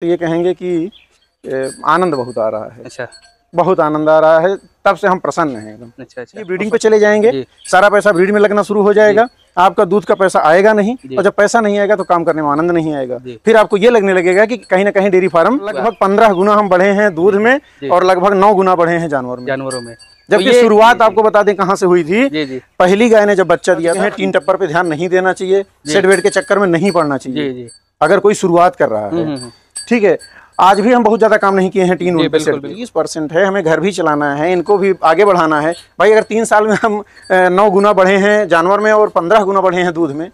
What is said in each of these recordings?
तो ये कहेंगे कि आनंद बहुत आ रहा है अच्छा बहुत आनंद आ रहा है तब से हम प्रसन्न हैं एकदम अच्छा अच्छा ब्रीडिंग पे चले जाएंगे सारा पैसा ब्रीड में लगना शुरू हो जाएगा आपका दूध का पैसा आएगा नहीं और जब पैसा नहीं आएगा तो काम करने में आनंद नहीं आएगा फिर आपको ये लगने लगेगा कि कहीं ना कहीं डेयरी फार्म लगभग पंद्रह गुना हम बढ़े हैं दूध में और लगभग नौ गुना बढ़े हैं जानवर में जानवरों में जबकि तो शुरुआत आपको बता दें कहाँ से हुई थी जी, जी। पहली गाय ने जब बच्चा दिया था तीन टप्पर पे ध्यान नहीं देना चाहिए सेट वेट के चक्कर में नहीं पड़ना चाहिए अगर कोई शुरुआत कर रहा हम्म, है हम्म, हम्म। ठीक है आज भी हम बहुत ज़्यादा काम नहीं किए हैं टीन बीस परसेंट है हमें घर भी चलाना है इनको भी आगे बढ़ाना है भाई अगर तीन साल में हम नौ गुना बढ़े हैं जानवर में और पंद्रह गुना बढ़े हैं दूध में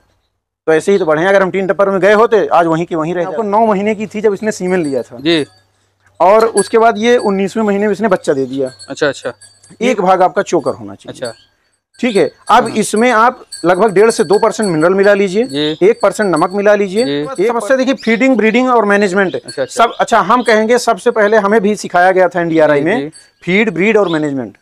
तो ऐसे ही तो बढ़े हैं अगर हम टीन टप्पर में गए होते आज वहीं के वहीं रहे आपको नौ महीने की थी जब इसने सीमेन लिया था जी और उसके बाद ये उन्नीसवें महीने में इसने बच्चा दे दिया अच्छा अच्छा एक भाग आपका चोकर होना चाहिए अच्छा ठीक है अब हाँ। इसमें आप लगभग डेढ़ से दो परसेंट मिनरल मिला लीजिए एक परसेंट नमक मिला लीजिए एक समस्या देखिए फीडिंग ब्रीडिंग और मैनेजमेंट अच्छा, अच्छा। सब अच्छा हम कहेंगे सबसे पहले हमें भी सिखाया गया था एनडीआरआई में फीड ब्रीड और मैनेजमेंट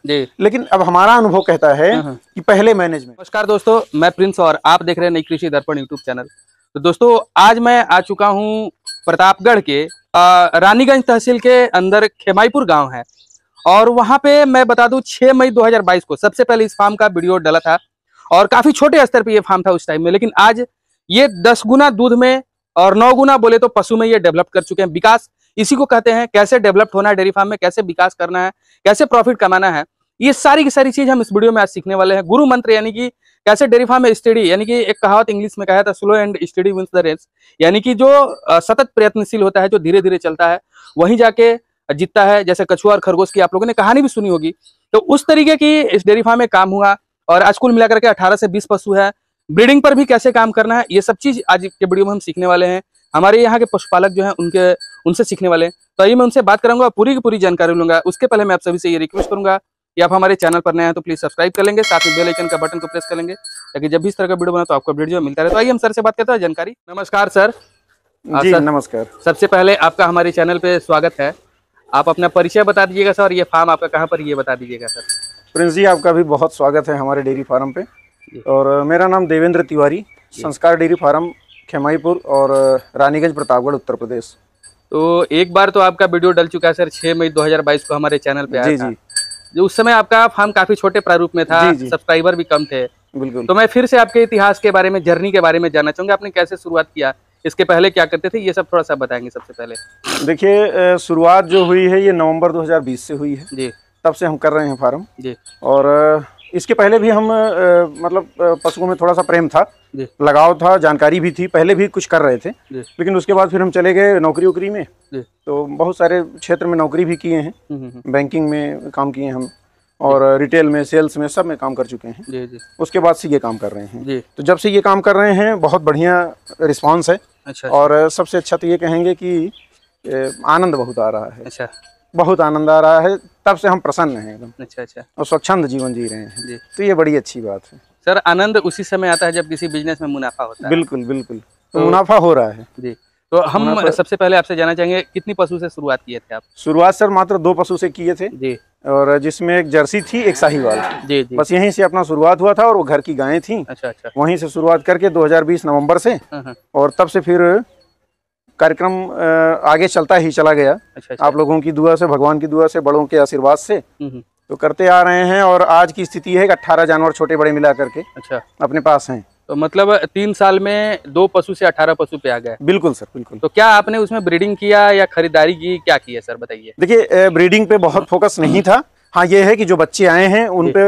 लेकिन अब हमारा अनुभव कहता है हाँ, हाँ। कि पहले मैनेजमेंट नमस्कार दोस्तों मैं प्रिंस और आप देख रहे हैं नई कृषि दर्पण यूट्यूब चैनल तो दोस्तों आज मैं आ चुका हूँ प्रतापगढ़ के रानीगंज तहसील के अंदर खेमाईपुर गाँव है और वहां पे मैं बता दू 6 मई 2022 को सबसे पहले इस फार्म का वीडियो डाला था और काफी छोटे स्तर पे ये फार्म था उस टाइम में लेकिन आज ये दस गुना दूध में और नौ गुना बोले तो पशु में ये डेवलप कर चुके हैं विकास इसी को कहते हैं कैसे डेवलप्ड होना है डेयरी फार्म में कैसे विकास करना है कैसे प्रॉफिट कमाना है ये सारी की सारी चीज हम इस वीडियो में आज सीखने वाले हैं गुरु मंत्र यानी कि कैसे डेयरी फार्म में स्टडी यानी कि एक कहावत इंग्लिश में कहा था slow and steady wins the race यानी कि जो सतत प्रयत्नशील होता है जो धीरे धीरे चलता है वहीं जाके जीतता है जैसे कछुआ और खरगोश की आप लोगों ने कहानी भी सुनी होगी तो उस तरीके की इस डेयरी फार्म में काम हुआ और आज कुल मिलाकर के अठारह से बीस पशु है ब्रीडिंग पर भी कैसे काम करना है ये सब चीज आज के वीडियो में हम सीखने वाले हैं हमारे यहाँ के पशुपालक जो है उनके उनसे सीखने वाले हैं तो आइए मैं उनसे बात करूंगा और पूरी की पूरी जानकारी लूंगा उसके पहले मैं आप सभी से ये रिक्वेस्ट करूंगा कि आप हमारे चैनल पर नए हैं तो प्लीज सब्सक्राइब कर लेंगे साथ में बेल आइकन का बटन को प्रेस करेंगे ताकि जब भी इस तरह का वीडियो बना तो आपको वीडियो मिलता रहे तो आइए हम सर से बात करते हैं जानकारी नमस्कार सर जी सर, नमस्कार सबसे पहले आपका हमारे चैनल पे स्वागत है आप अपना परिचय बता दीजिएगा सर ये फार्म आपका कहाँ पर ये बता दीजिएगा सर प्रिंस जी आपका भी बहुत स्वागत है हमारे डेयरी फार्म पे और मेरा नाम देवेंद्र तिवारी संस्कार डेयरी फार्म खेमाईपुर और रानीगंज प्रतापगढ़ उत्तर प्रदेश तो एक बार तो आपका वीडियो डल चुका है सर छः मई 2022 को हमारे चैनल पे आया जी जी उस समय आपका फार्म काफी छोटे प्रारूप में था सब्सक्राइबर भी कम थे बिल्कुल तो मैं फिर से आपके इतिहास के बारे में जर्नी के बारे में जानना चाहूंगा आपने कैसे शुरुआत किया इसके पहले क्या करते थे ये सब थोड़ा सा बताएंगे सबसे पहले देखिए शुरुआत जो हुई है ये नवंबर 2020 से हुई है जी तब से हम कर रहे हैं फार्म जी और इसके पहले भी हम मतलब पशुओं में थोड़ा सा प्रेम था लगाव था जानकारी भी थी पहले भी कुछ कर रहे थे लेकिन उसके बाद फिर हम चले गए नौकरी उकरी में तो बहुत सारे क्षेत्र में नौकरी भी किए हैं हम्म, हम्म, हम्म। बैंकिंग में काम किए हम और रिटेल में सेल्स में सब में काम कर चुके हैं जी जी उसके बाद से ये काम कर रहे हैं तो जब से ये काम कर रहे हैं बहुत बढ़िया रिस्पांस है अच्छा, अच्छा और सबसे अच्छा तो ये कहेंगे कि आनंद बहुत आ रहा है अच्छा बहुत आनंद आ रहा है तब से हम प्रसन्न हैं एकदम अच्छा अच्छा और स्वच्छंद जीवन जी रहे हैं जी तो ये बड़ी अच्छी बात है सर आनंद उसी समय आता है जब किसी बिजनेस में मुनाफा होता है बिल्कुल बिल्कुल तो, तो मुनाफा हो रहा है जी तो हम सबसे पहले आपसे जाना चाहेंगे कितनी पशु से शुरुआत किए थे आप शुरुआत सर मात्र दो पशु से किए थे जी और जिसमें एक जर्सी थी एक साहीवाल बस यहीं से अपना शुरुआत हुआ था और वो घर की गायें थी अच्छा अच्छा वहीं से शुरुआत करके 2020 नवंबर से हाँ, हाँ। और तब से फिर कार्यक्रम आगे चलता ही चला गया अच्छा, अच्छा। आप लोगों की दुआ से भगवान की दुआ से बड़ों के आशीर्वाद से हम्म, हम्म। तो करते आ रहे हैं और आज की स्थिति है कि अट्ठारह जानवर छोटे बड़े मिला करके अच्छा अपने पास हैं तो मतलब तीन साल में दो पशु से अठारह पशु पे आ गए बिल्कुल सर बिल्कुल तो क्या आपने उसमें ब्रीडिंग किया या खरीदारी की क्या किया है सर बताइए देखिए ब्रीडिंग पे बहुत फोकस नहीं था हाँ ये है कि जो बच्चे आए हैं उन पे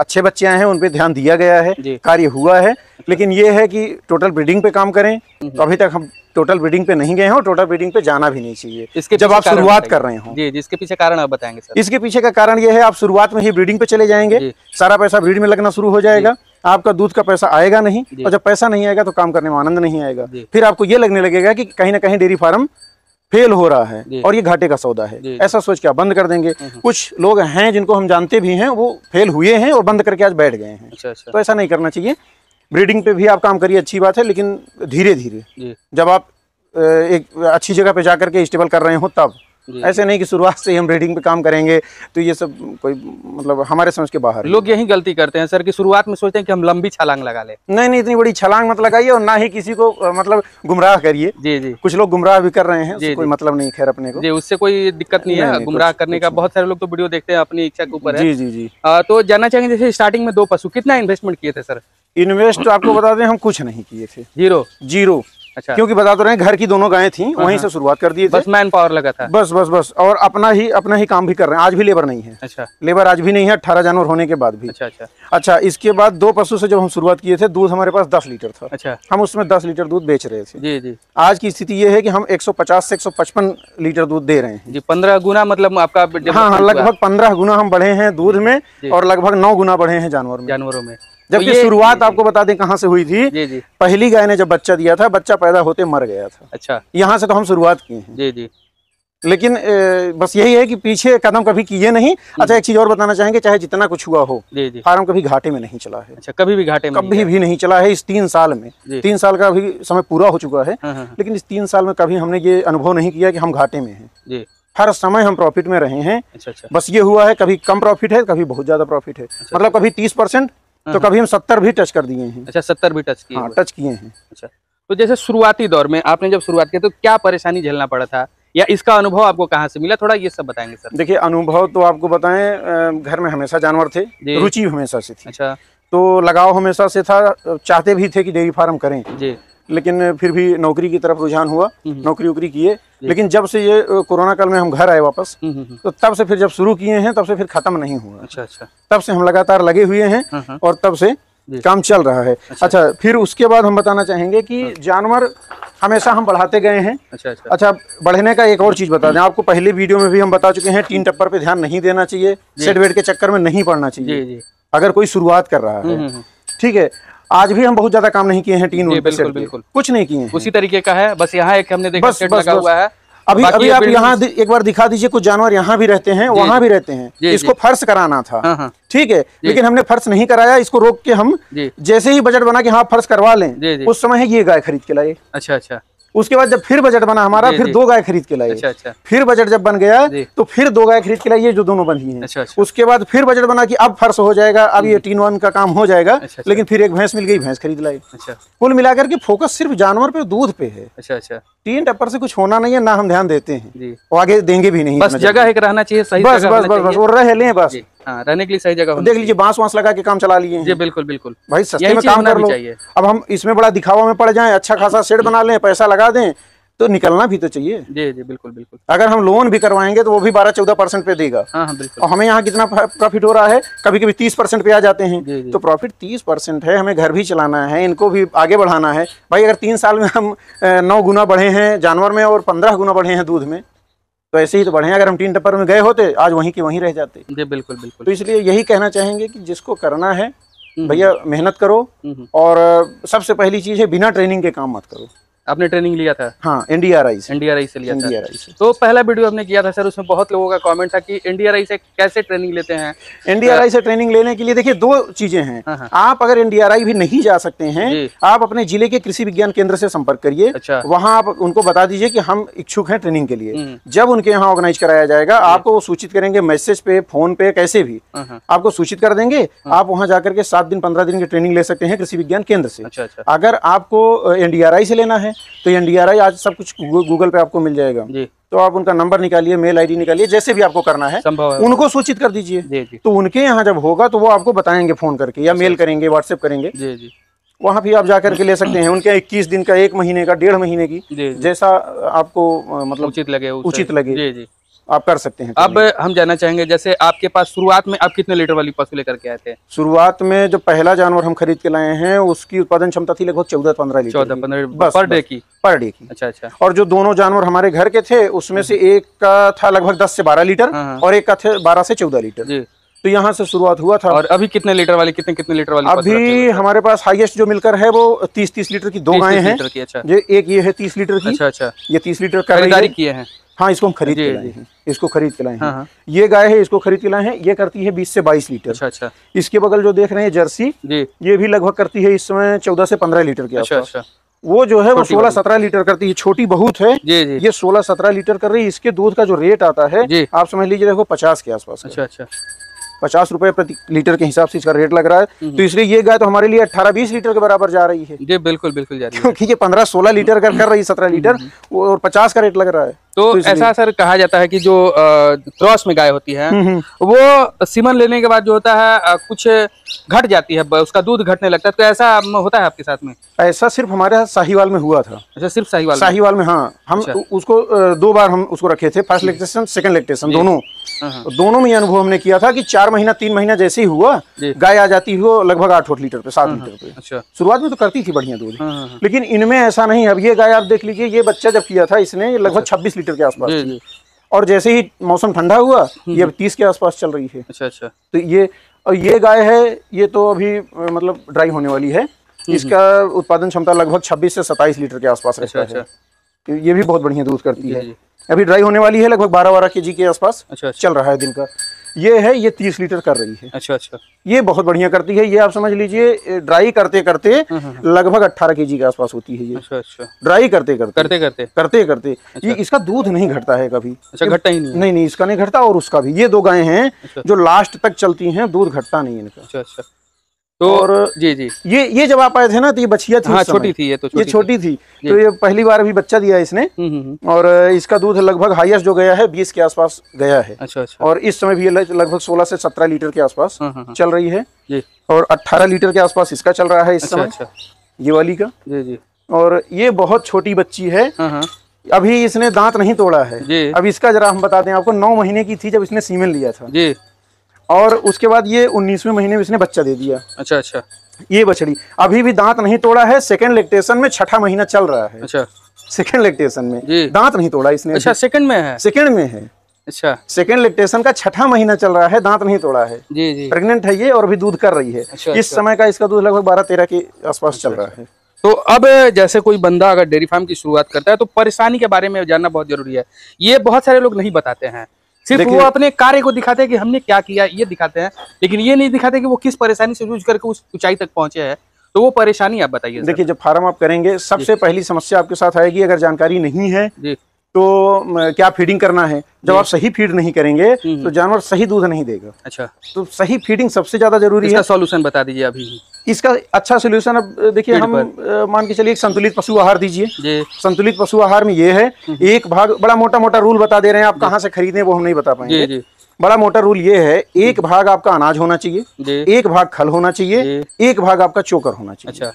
अच्छे बच्चे आए हैं उन पे ध्यान दिया गया है कार्य हुआ है लेकिन ये है कि टोटल ब्रीडिंग पे काम करें तो अभी तक हम टोटल ब्रीडिंग पे नहीं गए और टोटल ब्रीडिंग पे जाना भी नहीं चाहिए इसके जब आप शुरुआत कर रहे हो जी जिसके पीछे कारण आप बताएंगे सर इसके पीछे का कारण ये है आप शुरुआत में ही ब्रीडिंग पे चले जाएंगे सारा पैसा ब्रीड में लगना शुरू हो जाएगा आपका दूध का पैसा आएगा नहीं और जब पैसा नहीं आएगा तो काम करने में आनंद नहीं आएगा फिर आपको ये लगने लगेगा कि कहीं ना कहीं डेयरी फार्म फेल हो रहा है और ये घाटे का सौदा है ऐसा सोच के आप बंद कर देंगे हम्म, हम्म। कुछ लोग हैं जिनको हम जानते भी हैं वो फेल हुए हैं और बंद करके आज बैठ गए हैं अच्छा, अच्छा। तो ऐसा नहीं करना चाहिए ब्रीडिंग पे भी आप काम करिए अच्छी बात है लेकिन धीरे धीरे जब आप एक अच्छी जगह पे जा करके स्टेबल कर रहे हो तब ऐसे नहीं कि शुरुआत से ही हम रेडिंग पे काम करेंगे तो ये सब कोई मतलब हमारे समझ के बाहर लोग यही गलती करते हैं सर कि शुरुआत में सोचते हैं कि हम लंबी छलांग लगा ले नहीं नहीं इतनी बड़ी छलांग मत लगाइए और ना ही किसी को मतलब गुमराह करिए जी जी कुछ लोग गुमराह भी कर रहे हैं जी, कोई मतलब नहीं खैर अपने को जी उससे कोई दिक्कत नहीं है गुमराह करने का बहुत सारे लोग तो वीडियो देखते हैं अपनी इच्छा के ऊपर जी जी जी तो जानना चाहेंगे जैसे स्टार्टिंग में दो पशु कितना इन्वेस्टमेंट किए थे सर इन्वेस्ट तो आपको बता दें हम कुछ नहीं किए थे जीरो जीरो अच्छा क्योंकि बता तो रहे घर की दोनों गायें थी हाँ, वहीं से हाँ। शुरुआत कर दी बस मैन पावर लगा था बस बस बस और अपना ही अपना ही काम भी कर रहे हैं आज भी लेबर नहीं है अच्छा लेबर आज भी नहीं है अठारह जानवर होने के बाद भी अच्छा अच्छा अच्छा इसके बाद दो पशु से जब हम शुरुआत किए थे दूध हमारे पास दस लीटर था अच्छा हम उसमें दस लीटर दूध बेच रहे थे जी जी आज की स्थिति ये है की हम एक से एक लीटर दूध दे रहे हैं जी पंद्रह गुना मतलब आपका हाँ, हाँ लगभग पंद्रह गुना हम बढ़े हैं दूध में और लगभग नौ गुना बढ़े हैं जानवर जानवरों में जबकि शुरुआत आपको बता दें कहाँ से हुई थी जी जी पहली गाय ने जब बच्चा दिया था बच्चा पैदा होते मर गया था अच्छा यहाँ से तो हम शुरुआत किए हैं जी जी लेकिन ए, बस यही है कि पीछे कदम कभी किए नहीं अच्छा एक चीज और बताना चाहेंगे चाहे जितना कुछ हुआ हो फार्म कभी घाटे में नहीं चला है अच्छा कभी भी घाटे में कभी नहीं भी नहीं चला है इस तीन साल में तीन साल का अभी समय पूरा हो चुका है हाँ, हाँ, हाँ। लेकिन इस तीन साल में कभी हमने ये अनुभव नहीं किया कि हम घाटे में है हर समय हम प्रॉफिट में रहे हैं अच्छा, अच्छा। बस ये हुआ है कभी कम प्रॉफिट है कभी बहुत ज्यादा प्रॉफिट है अच्छा, मतलब अच्छा। कभी तीस परसेंट तो हाँ। कभी हम सत्तर भी टच कर दिए हैं अच्छा सत्तर भी टच किए हाँ टच किए हैं अच्छा तो जैसे शुरुआती दौर में आपने जब शुरुआत की तो क्या परेशानी झेलना पड़ा था या इसका अनुभव आपको कहाँ से मिला थोड़ा ये सब बताएंगे सर देखिए अनुभव तो आपको बताएं घर में हमेशा जानवर थे रुचि हमेशा से थी अच्छा तो लगाव हमेशा से था चाहते भी थे कि डेयरी फार्म करें जी लेकिन फिर भी नौकरी की तरफ रुझान हुआ हम्म हम्म। नौकरी उकरी किए लेकिन जब से ये कोरोना काल में हम घर आए वापस हम्म तो तब से फिर जब शुरू किए हैं तब से फिर खत्म नहीं हुआ अच्छा अच्छा तब से हम लगातार लगे हुए हैं हाँ, हाँ। और तब से काम चल रहा है अच्छा, अच्छा फिर उसके बाद हम बताना चाहेंगे कि हाँ। जानवर हमेशा हम बढ़ाते गए हैं अच्छा अच्छा, अच्छा बढ़ने का एक और चीज़ बता दें आपको पहले वीडियो में भी हम बता चुके हैं टीन टप्पर पे ध्यान नहीं देना चाहिए सेट वेट के चक्कर में नहीं पड़ना चाहिए अगर कोई शुरुआत कर रहा है ठीक है आज भी हम बहुत ज्यादा काम नहीं किए हैं टीन बिल्कुल बिल्कुल कुछ नहीं किए उसी तरीके का है बस यहाँ एक हमने देखा लगा हुआ है अभी अभी आप यहाँ एक बार दिखा दीजिए कुछ जानवर यहाँ भी रहते हैं वहाँ भी रहते हैं इसको फर्श कराना था हाँ, हाँ। ठीक है लेकिन हमने फर्श नहीं कराया इसको रोक के हम जैसे ही बजट बना के हाँ फर्श करवा लें उस समय ये गाय खरीद के लाए अच्छा अच्छा उसके बाद जब फिर बजट बना हमारा फिर दो गाय खरीद के लाए अच्छा, अच्छा। फिर बजट जब बन गया तो फिर दो गाय खरीद के ये जो दोनों बंधी हैं अच्छा, अच्छा। उसके बाद फिर बजट बना कि अब फर्श हो जाएगा अब ये टीन वन का काम हो जाएगा अच्छा, अच्छा। लेकिन फिर एक भैंस मिल गई भैंस खरीद लाई अच्छा। कुल मिलाकर के फोकस सिर्फ जानवर पे दूध पे है अच्छा अच्छा टीन टप्पर से कुछ होना नहीं है ना हम ध्यान देते हैं और आगे देंगे भी नहीं बस जगह एक रहना चाहिए सही बस बस बस बस और रह ले बस हाँ, रहने के लिए सही जगह तो देख लीजिए बांस वांस लगा के काम चला लिए जी बिल्कुल बिल्कुल भाई सस्ते में काम कर लो अब हम इसमें बड़ा दिखावा में पड़ जाए अच्छा खासा सेट बना लें पैसा लगा दें तो निकलना भी तो चाहिए जी जी बिल्कुल बिल्कुल अगर हम लोन भी करवाएंगे तो वो भी बारह चौदह परसेंट पे देगा हाँ, हाँ, बिल्कुल। और हमें यहाँ कितना प्रॉफिट हो रहा है कभी कभी तीस परसेंट पे आ जाते हैं जी, जी। तो प्रॉफिट तीस परसेंट है हमें घर भी चलाना है इनको भी आगे बढ़ाना है भाई अगर तीन साल में हम नौ गुना बढ़े हैं जानवर में और पंद्रह गुना बढ़े हैं दूध में तो ऐसे ही तो बढ़े अगर हम टीन टप्पर में गए होते आज वहीं के वहीं रह जाते जी बिल्कुल बिल्कुल तो इसलिए यही कहना चाहेंगे कि जिसको करना है हम्म, भैया हम्म। मेहनत करो हम्म, और सबसे पहली चीज़ है बिना ट्रेनिंग के काम मत करो आपने ट्रेनिंग लिया था हाँ एनडीआरआई से एनडीआरआई से लिया था से। तो पहला वीडियो हमने किया था सर उसमें बहुत लोगों का कमेंट था कि एनडीआरआई से कैसे ट्रेनिंग लेते हैं एनडीआरआई से ट्रेनिंग तो- लेने के लिए देखिए दो चीजें हैं हाँ, हाँ। आप अगर एनडीआरआई भी नहीं जा सकते हैं आप अपने जिले के कृषि विज्ञान केंद्र से संपर्क करिए अच्छा। वहाँ आप उनको बता दीजिए की हम इच्छुक है ट्रेनिंग के लिए हम्म। जब उनके यहाँ ऑर्गेनाइज कराया जाएगा आपको वो सूचित करेंगे मैसेज पे फोन पे कैसे भी हाँ, आपको सूचित कर देंगे आप वहाँ जाकर के सात दिन पंद्रह दिन की ट्रेनिंग ले सकते हैं कृषि विज्ञान केंद्र से अच्छा, अच्छा। अगर आपको एनडीआरआई से लेना है तो एन डी आर आई आज सब कुछ गूगल पे आपको मिल जाएगा जी तो आप उनका नंबर निकालिए मेल आईडी निकालिए जैसे भी आपको करना है उनको सूचित कर दीजिए तो उनके यहाँ जब होगा तो वो आपको बताएंगे फोन करके या मेल करेंगे व्हाट्सएप करेंगे जी जी वहाँ भी आप जा करके ले सकते हैं उनके 21 दिन का एक महीने का डेढ़ महीने की जैसा आपको मतलब उचित लगे उचित लगे जी जी आप कर सकते हैं अब हम जानना चाहेंगे जैसे आपके पास शुरुआत में आप कितने लीटर वाली पशु लेकर के आए थे शुरुआत में जो पहला जानवर हम खरीद के लाए हैं उसकी उत्पादन क्षमता थी लगभग चौदह पंद्रह लीटर चौदह पंद्रह पर डे की पर डे की अच्छा अच्छा और जो दोनों जानवर हमारे घर के थे उसमें से हम्म। एक का था लगभग दस से बारह लीटर हाँ, हाँ। और एक का थे बारह से चौदह लीटर तो यहाँ से शुरुआत हुआ था और अभी कितने लीटर वाले कितने कितने लीटर वाले अभी हमारे पास हाईएस्ट जो मिलकर है वो तीस तीस लीटर की दो गायें हैं अच्छा। एक ये है तीस लीटर की अच्छा अच्छा ये तीस लीटर खरीदारी किए हैं हाँ इसको हम खरीद के लाए हैं इसको खरीद के लाए हैं हाँ, हाँ। ये गाय है इसको खरीद के लाए हैं ये करती है बीस से बाईस लीटर अच्छा अच्छा इसके बगल जो देख रहे हैं जर्सी ये भी लगभग करती है इस समय चौदह से पंद्रह लीटर के अच्छा अच्छा वो जो है वो सोलह सत्रह लीटर करती है छोटी बहुत है जी जी। ये सोलह सत्रह लीटर कर रही है इसके दूध का जो रेट आता है आप समझ लीजिए देखो पचास के आसपास अच्छा अच्छा पचास रुपए प्रति लीटर के हिसाब से इसका रेट लग रहा है हम्म, हम्म। तो इसलिए ये गाय तो हमारे लिए अट्ठारह बीस लीटर के बराबर जा रही है जी बिल्कुल बिल्कुल जा रही है क्योंकि ये पंद्रह सोलह लीटर कर रही है सत्रह हम्म, लीटर और पचास का रेट लग रहा है तो ऐसा सर कहा जाता है कि जो क्रॉस में गाय होती है हम्म, हम्म। वो सीमन लेने के बाद जो होता है कुछ घट जाती है उसका दूध घटने लगता है तो ऐसा होता है आपके साथ में ऐसा सिर्फ हमारे यहाँ साहिवाल में हुआ था अच्छा सिर्फ साहिवाल साहिवाल में हाँ हम अच्छा। उसको दो बार हम उसको रखे थे फर्स्ट लेक्टेशन सेकंड लेक्टेशन दोनों हाँ, हाँ। तो दोनों में अनुभव हमने किया था कि चार महीना तीन महीना जैसे ही हुआ गाय आ जाती हुआ लगभग आठ लीटर पे सात हाँ, लीटर पे अच्छा शुरुआत में तो करती थी बढ़िया दूध लेकिन इनमें ऐसा नहीं अब ये गाय आप देख लीजिए ये बच्चा जब किया था इसने लगभग अच्छा। छब्बीस मीटर के आसपास और जैसे ही मौसम ठंडा हुआ हम्म, ये हम्म। तीस के आसपास चल रही है अच्छा अच्छा तो ये और ये गाय है ये तो अभी मतलब ड्राई होने वाली है हम्म, इसका उत्पादन क्षमता लगभग 26 से 27 लीटर के आसपास रहता अच्छा। है अच्छा। तो ये भी बहुत बढ़िया दूध करती है अभी ड्राई होने वाली है लगभग 12 बारह के जी के आसपास अच्छा, अच्छा। चल रहा है दिन का ये है ये तीस लीटर कर रही है अच्छा अच्छा ये बहुत बढ़िया करती है ये आप समझ लीजिए ड्राई करते करते हम्म, हम्म, हम्म। लगभग अट्ठारह के जी के आसपास होती है ये अच्छा अच्छा ड्राई करते करते करते करते करते करते अच्छा। ये इसका दूध नहीं घटता है कभी अच्छा घटता ही नहीं नहीं नहीं इसका नहीं घटता और उसका भी ये दो गाय हैं अच्छा। जो लास्ट तक चलती हैं दूध घटता नहीं इनका अच्छा अच्छा तो और जी जी ये ये जब आप आए थे ना तो ये बछिया थी हाँ, छोटी थी ये तो छोटी ये छोटी थी, थी। तो ये पहली बार अभी बच्चा दिया इसने हम्म, हम्म, हम्म। और इसका दूध लगभग हाईएस्ट जो गया है बीस के आसपास गया है अच्छा अच्छा और इस समय भी लगभग सोलह से सत्रह लीटर के आसपास हाँ, हाँ, हाँ। चल रही है और अट्ठारह लीटर के आसपास इसका चल रहा है इस अच्छा, समय अच्छा। ये वाली का जी जी और ये बहुत छोटी बच्ची है अभी इसने दांत नहीं तोड़ा है अब इसका जरा हम बताते हैं आपको नौ महीने की थी जब इसने सीमेन लिया था जी और उसके बाद ये उन्नीसवें महीने में इसने बच्चा दे दिया अच्छा अच्छा ये बछड़ी अभी भी दांत नहीं तोड़ा है सेकंड लेक्टेशन में छठा महीना चल रहा है अच्छा सेकंड लेक्टेशन में दांत नहीं तोड़ा इसने अच्छा सेकंड में है सेकंड में है अच्छा सेकेंड लेक्टेशन का छठा महीना चल रहा है दांत नहीं तोड़ा है जी जी प्रेग्नेंट है ये और अभी दूध कर रही है अच्छा, इस अच्छा। समय का इसका दूध लगभग बारह तेरह के आसपास अच्छा, चल रहा है तो अब जैसे कोई बंदा अगर डेयरी फार्म की शुरुआत करता है तो परेशानी के बारे में जानना बहुत जरूरी है ये बहुत सारे लोग नहीं बताते हैं सिर्फ वो अपने कार्य को दिखाते हैं कि हमने क्या किया ये दिखाते हैं लेकिन ये नहीं दिखाते कि वो किस परेशानी से जूझ करके उस ऊंचाई तक पहुंचे हैं तो वो परेशानी आप बताइए देखिए जब फार्म आप करेंगे सबसे पहली समस्या आपके साथ आएगी अगर जानकारी नहीं है तो क्या फीडिंग करना है जब आप सही फीड नहीं करेंगे हम्म, हम्म। तो जानवर सही दूध नहीं देगा अच्छा तो सही फीडिंग सबसे ज्यादा जरूरी है सॉल्यूशन बता दीजिए अभी इसका अच्छा सोल्यूशन अब देखिए हम मान के चलिए एक संतुलित पशु आहार दीजिए संतुलित पशु आहार में ये है हम्म, एक भाग बड़ा मोटा मोटा रूल बता दे रहे हैं आप कहाँ से खरीदे वो हम नहीं बता पाएंगे बड़ा मोटा रूल ये है एक भाग आपका अनाज होना चाहिए एक भाग खल होना चाहिए एक भाग आपका चोकर होना चाहिए अच्छा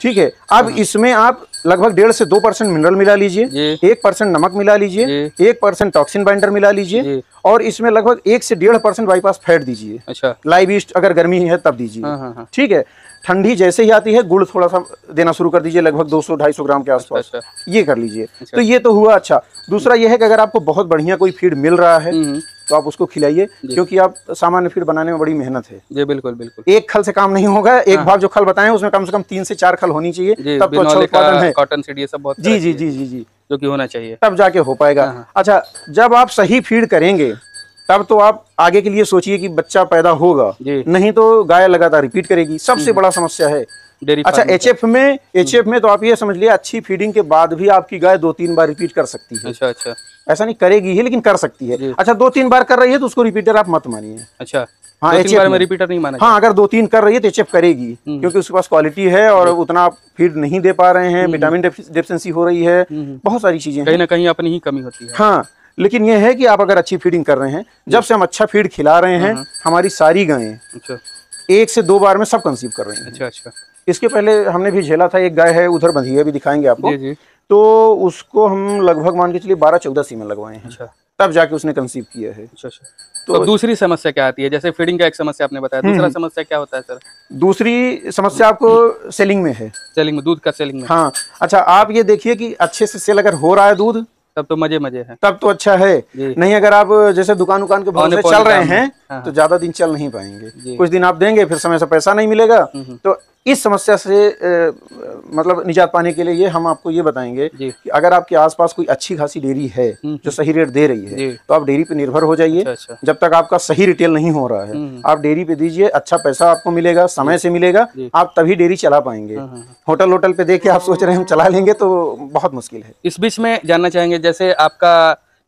ठीक है अब हाँ। इसमें आप लगभग डेढ़ से दो परसेंट मिनरल मिला लीजिए एक परसेंट नमक मिला लीजिए एक परसेंट टॉक्सिन बाइंडर मिला लीजिए और इसमें लगभग एक से डेढ़ परसेंट बाईपास फैट दीजिए अच्छा लाइव ईस्ट अगर गर्मी है तब दीजिए हाँ, हाँ, हाँ। ठीक है ठंडी जैसे ही आती है गुड़ थोड़ा सा देना शुरू कर दीजिए लगभग ढाई सौ ग्राम के आसपास अच्छा, अच्छा। ये कर लीजिए अच्छा। तो ये तो हुआ अच्छा दूसरा ये है कि अगर आपको बहुत बढ़िया कोई फीड मिल रहा है हम्म। तो आप उसको खिलाइए क्योंकि आप सामान्य फीड बनाने में बड़ी मेहनत है जी बिल्कुल बिल्कुल एक खल से काम नहीं होगा एक भाव जो खल बताए उसमें कम से कम तीन से चार खल होनी चाहिए तब तो अच्छा उत्पादन है कॉटन सीड ये सब बहुत जी जी जी जी जी जो कि होना चाहिए तब जाके हो पाएगा हाँ, हाँ। अच्छा जब आप सही फीड करेंगे तब तो आप आगे के लिए सोचिए कि बच्चा पैदा होगा नहीं तो गाय लगातार रिपीट करेगी सबसे हम्म। बड़ा समस्या है डेयरी अच्छा एच एफ में एच हम्म। एफ में तो आप ये समझ लिया अच्छी फीडिंग के बाद भी आपकी गाय दो तीन बार रिपीट कर सकती है अच्छा अच्छा ऐसा नहीं करेगी ही लेकिन कर सकती है अच्छा दो तीन बार कर रही है तो उसको रिपीटर आप मत मानिए अच्छा हाँ एच में रिपीटर नहीं माना हाँ अगर दो तीन कर रही है तो एच करेगी हम्म। क्योंकि उसके पास क्वालिटी है और उतना फीड नहीं दे पा रहे हैं विटामिन हम्म। डेफिशिएंसी हो रही है बहुत सारी चीजें कहीं ना कहीं अपनी ही कमी होती है हाँ लेकिन यह है कि आप अगर अच्छी फीडिंग कर रहे हैं जब से हम अच्छा फीड खिला रहे हैं हाँ, हाँ। हमारी सारी गायें अच्छा। एक से दो बार में सब कंसीव कर रही है अच्छा अच्छा इसके पहले हमने भी झेला था एक गाय है उधर बंधी है भी दिखाएंगे आपको जी जी। तो उसको हम लगभग मान के चलिए बारह चौदह सीमें लगवाए हैं अच्छा तब जाके उसने कंसीव किया है अच्छा, अच्छा। तो, तो दूसरी समस्या क्या आती है जैसे फीडिंग का एक समस्या आपने बताया हम्म, दूसरा हम्म। समस्या क्या होता है सर दूसरी समस्या आपको सेलिंग में है सेलिंग में दूध का सेलिंग में हाँ अच्छा आप ये देखिए कि अच्छे से सेल अगर हो रहा है दूध तब तो मजे मजे हैं तब तो अच्छा है नहीं अगर आप जैसे दुकान उकान के भाव से चल रहे हैं हाँ, हाँ। तो ज्यादा दिन चल नहीं पाएंगे कुछ दिन आप देंगे फिर समय से पैसा नहीं मिलेगा हम्म, हम्म। तो इस समस्या से आ, मतलब निजात पाने के लिए ये हम आपको ये बताएंगे कि अगर आपके आसपास कोई अच्छी खासी डेयरी है हम्म, जो हम्म। सही रेट दे रही है तो आप डेयरी पे निर्भर हो जाइए अच्छा, अच्छा। जब तक आपका सही रिटेल नहीं हो रहा है हम्म, आप डेयरी पे दीजिए अच्छा पैसा आपको मिलेगा समय से मिलेगा आप तभी डेयरी चला पाएंगे हाँ, हाँ, हाँ। होटल होटल पे के आप सोच रहे हैं हम चला लेंगे तो बहुत मुश्किल है इस बीच में जानना चाहेंगे जैसे आपका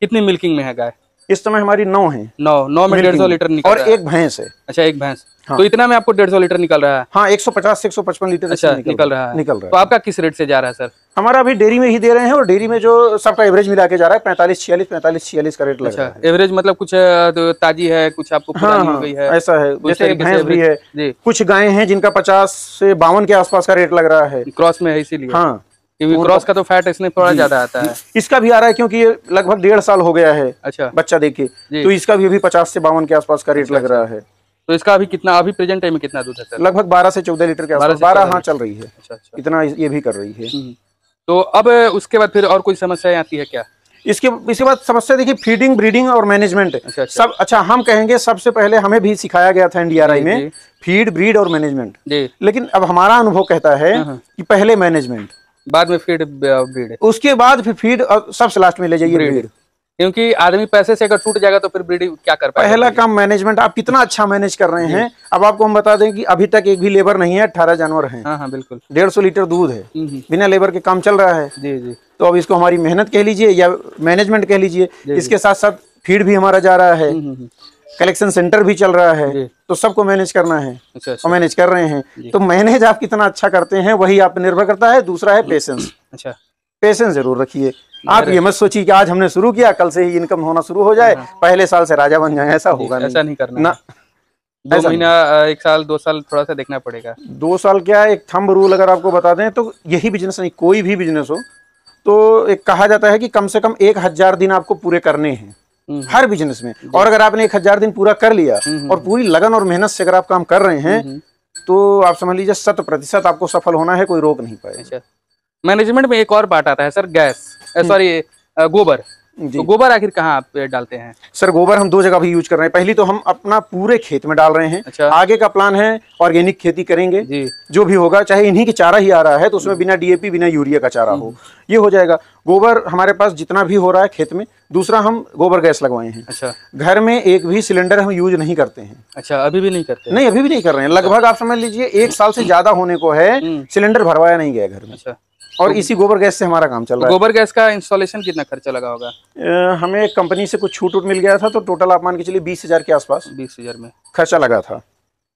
कितनी मिल्किंग में है गाय इस समय हमारी नौ है नौ नौ में डेढ़ सौ लीटर और एक भैंस है अच्छा एक भैंस हाँ। तो इतना में आपको डेढ़ सौ लीटर निकल रहा है हाँ एक सौ पचास एक सौ पचपन लीटर अच्छा निकल, निकल रहा है निकल रहा है तो आपका किस रेट से जा रहा है सर हमारा अभी डेयरी में ही दे रहे हैं और डेयरी में जो सबका एवरेज मिला के जा रहा है पैंतालीस छियालीस पैंतालीस छियालीस का रेट अच्छा, है एवरेज मतलब कुछ तो ताजी है कुछ आपको हाँ, हाँ, गई है ऐसा है जैसे भैंस भी है कुछ गाय है जिनका पचास से बावन के आसपास का रेट लग रहा है क्रॉस में है इसीलिए हाँ क्रॉस का तो फैट इसमें थोड़ा ज्यादा आता है इसका भी आ रहा है क्योंकि ये लगभग डेढ़ साल हो गया है अच्छा बच्चा देखिए तो इसका भी अभी पचास से बावन के आसपास का रेट अच्छा, लग अच्छा। रहा है तो इसका अभी कितना अभी प्रेजेंट टाइम में कितना दूध है लगभग बारह से चौदह लीटर के आसपास बारह हाँ चल रही है अच्छा, इतना ये भी कर रही है हम्म, हम्म। तो अब उसके बाद फिर और कोई समस्या आती है क्या इसके इसके बाद समस्या देखिए फीडिंग ब्रीडिंग और मैनेजमेंट अच्छा, अच्छा। सब अच्छा हम कहेंगे सबसे पहले हमें भी सिखाया गया था एनडीआरआई में फीड ब्रीड और मैनेजमेंट लेकिन अब हमारा अनुभव कहता है हाँ, हाँ। कि पहले मैनेजमेंट बाद में फीड ब्रीड उसके बाद फिर फीड और सबसे लास्ट में ले जाइए ब्रीड क्योंकि आदमी पैसे से अगर टूट जाएगा तो फिर ब्रीड क्या कर पाएगा पहला काम मैनेजमेंट आप कितना अच्छा मैनेज कर रहे हैं अब आपको हम बता दें कि अभी तक एक भी लेबर नहीं है अट्ठारह जानवर है हाँ, हाँ, बिल्कुल डेढ़ सौ लीटर दूध है हम्म, हम्म। बिना लेबर के काम चल रहा है जी जी तो अब इसको हमारी मेहनत कह लीजिए या मैनेजमेंट कह लीजिए इसके साथ साथ फीड भी हमारा जा रहा है कलेक्शन हम्म, सेंटर भी चल रहा है तो सबको मैनेज करना है अच्छा, और मैनेज कर रहे हैं तो मैनेज आप कितना अच्छा करते हैं वही आप निर्भर करता है दूसरा है पेशेंस अच्छा पेशेंस जरूर रखिए आप ये मत सोचिए कि आज हमने शुरू किया कल से ही इनकम होना शुरू हो जाए हाँ। पहले साल से राजा बन जाए ऐसा होगा ऐसा नहीं करना दो महीना एक साल दो साल थोड़ा सा देखना पड़ेगा दो साल क्या एक थंब रूल अगर आपको बता दें तो यही बिजनेस नहीं कोई भी बिजनेस हो तो एक कहा जाता है कि कम से कम एक हजार दिन आपको पूरे करने हैं हम्म। हर बिजनेस में और अगर आपने एक हजार दिन पूरा कर लिया हम्म, हम्म। और पूरी लगन और मेहनत से अगर आप काम कर रहे हैं तो आप समझ लीजिए शत प्रतिशत आपको सफल होना है कोई रोक नहीं पाएगा मैनेजमेंट अच्छा। में एक और पार्ट आता है सर गैस सॉरी गोबर तो गोबर आखिर कहाँ आप डालते हैं सर गोबर हम दो जगह भी यूज कर रहे हैं पहली तो हम अपना पूरे खेत में डाल रहे हैं अच्छा। आगे का प्लान है ऑर्गेनिक खेती करेंगे जी। जो भी होगा चाहे इन्हीं की चारा ही आ रहा है तो उसमें बिना डीएपी बिना यूरिया का चारा हो हम्म। ये हो जाएगा गोबर हमारे पास जितना भी हो रहा है खेत में दूसरा हम गोबर गैस लगवाए हैं अच्छा घर में एक भी सिलेंडर हम यूज नहीं करते हैं अच्छा अभी भी नहीं करते नहीं अभी भी नहीं कर रहे हैं लगभग आप समझ लीजिए एक साल से हम्म। ज्यादा होने को है हम्म। सिलेंडर भरवाया नहीं गया घर में अच्छा और तो इसी गोबर गैस से हमारा काम चल रहा है गोबर गैस का इंस्टॉलेशन कितना खर्चा लगा होगा हमें कंपनी से कुछ छूट उट मिल गया था तो टोटल आप मान के चलिए बीस हजार के आसपास बीस हजार में खर्चा लगा था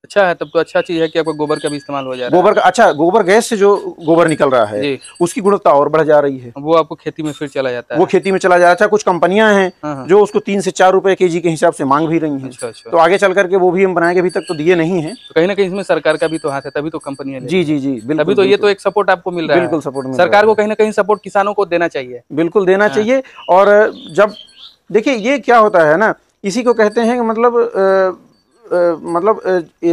अच्छा है तब तो अच्छा चीज है कि आपको गोबर का भी इस्तेमाल हो जाए गोबर का अच्छा गोबर गैस से जो गोबर निकल रहा है उसकी गुणवत्ता और बढ़ जा रही है वो आपको खेती में फिर चला जाता है वो खेती में चला जा रहा है अच्छा, कुछ कंपनियां हैं हाँ, हाँ। जो उसको तीन से चार रुपए के जी के हिसाब से मांग भी रही है अच्छा, अच्छा। तो आगे चल करके वो भी हम बनाएंगे अभी तक तो दिए नहीं है तो कहीं ना कहीं इसमें सरकार का भी तो हाथ है तभी तो कंपनियां जी जी जी अभी तो ये तो एक सपोर्ट आपको मिल रहा है बिल्कुल सपोर्ट सरकार को कहीं ना कहीं सपोर्ट किसानों को देना चाहिए बिल्कुल देना हाँ। चाहिए और जब देखिये ये क्या होता है ना इसी को कहते हैं मतलब मतलब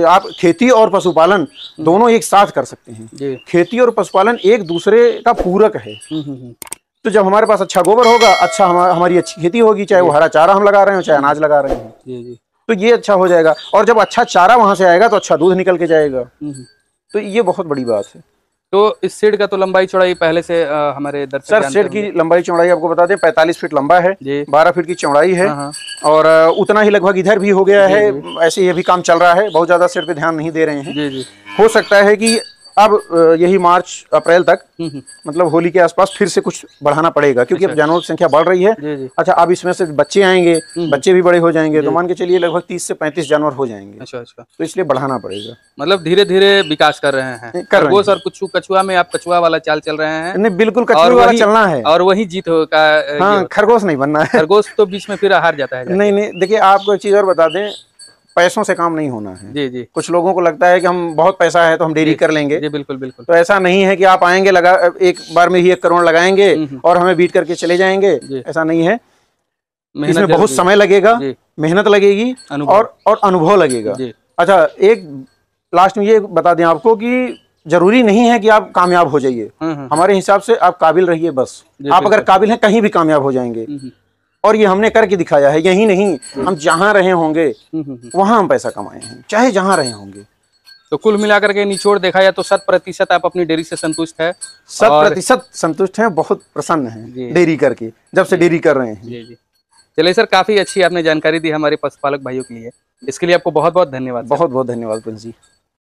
आप खेती और पशुपालन दोनों एक साथ कर सकते हैं खेती और पशुपालन एक दूसरे का पूरक है हम्म, हम्म, हम्म। तो जब हमारे पास अच्छा गोबर होगा अच्छा हमारी अच्छी खेती होगी चाहे वो हरा चारा हम लगा रहे हो चाहे अनाज लगा रहे हो तो ये अच्छा हो जाएगा और जब अच्छा चारा वहां से आएगा तो अच्छा दूध निकल के जाएगा तो ये बहुत बड़ी बात है तो इस सीड का तो लंबाई चौड़ाई पहले से आ, हमारे दर्शक सर सीड की लंबाई चौड़ाई आपको बता दें 45 फीट लंबा है 12 फीट की चौड़ाई है हाँ, हाँ। और उतना ही लगभग इधर भी हो गया है ऐसे ये भी काम चल रहा है बहुत ज्यादा सीड पे ध्यान नहीं दे रहे हैं हो सकता है कि अब यही मार्च अप्रैल तक हम्म, हम्म। मतलब होली के आसपास फिर से कुछ बढ़ाना पड़ेगा क्योंकि अब अच्छा। जानवरों की संख्या बढ़ रही है जी जी। अच्छा अब इसमें से बच्चे आएंगे हम्म, बच्चे भी बड़े हो जाएंगे तो मान के चलिए लगभग तीस से पैंतीस जानवर हो जाएंगे अच्छा अच्छा तो इसलिए बढ़ाना पड़ेगा मतलब धीरे धीरे विकास कर रहे हैं कर वो सर कुछ कछुआ में आप कछुआ वाला चाल चल रहे हैं नहीं बिल्कुल कछुआ वाला चलना है और वही जीत का हाँ, खरगोश नहीं बनना है खरगोश तो बीच में फिर हार जाता है नहीं नहीं देखिये आपको एक चीज और बता दें पैसों से काम नहीं होना है जी जी कुछ लोगों को लगता है कि हम बहुत पैसा है तो हम डेयरी कर लेंगे जी बिल्कुल बिल्कुल तो ऐसा नहीं है कि आप आएंगे लगा एक बार में ही एक करोड़ लगाएंगे हम्म, हम्म। और हमें बीट करके चले जाएंगे ऐसा नहीं है इसमें बहुत समय लगेगा मेहनत लगेगी और और अनुभव लगेगा अच्छा एक लास्ट में ये बता दें आपको कि जरूरी नहीं है कि आप कामयाब हो जाइए हम्म, हमारे हिसाब से आप काबिल रहिए बस आप अगर काबिल हैं कहीं भी कामयाब हो जाएंगे और ये हमने करके दिखाया है यही नहीं हम जहाँ रहे होंगे हम्म, हम्म, हम्म। वहाँ हम पैसा कमाए हैं चाहे जहाँ रहे होंगे तो कुल मिलाकर के निचोड़ देखा जाए तो शत प्रतिशत आप अपनी डेयरी से संतुष्ट है शत और... प्रतिशत संतुष्ट है बहुत प्रसन्न है डेयरी करके जब से डेयरी कर रहे हैं चलिए सर काफी अच्छी आपने जानकारी दी हमारे पशुपालक भाइयों के लिए इसके लिए आपको बहुत बहुत धन्यवाद बहुत बहुत धन्यवाद जी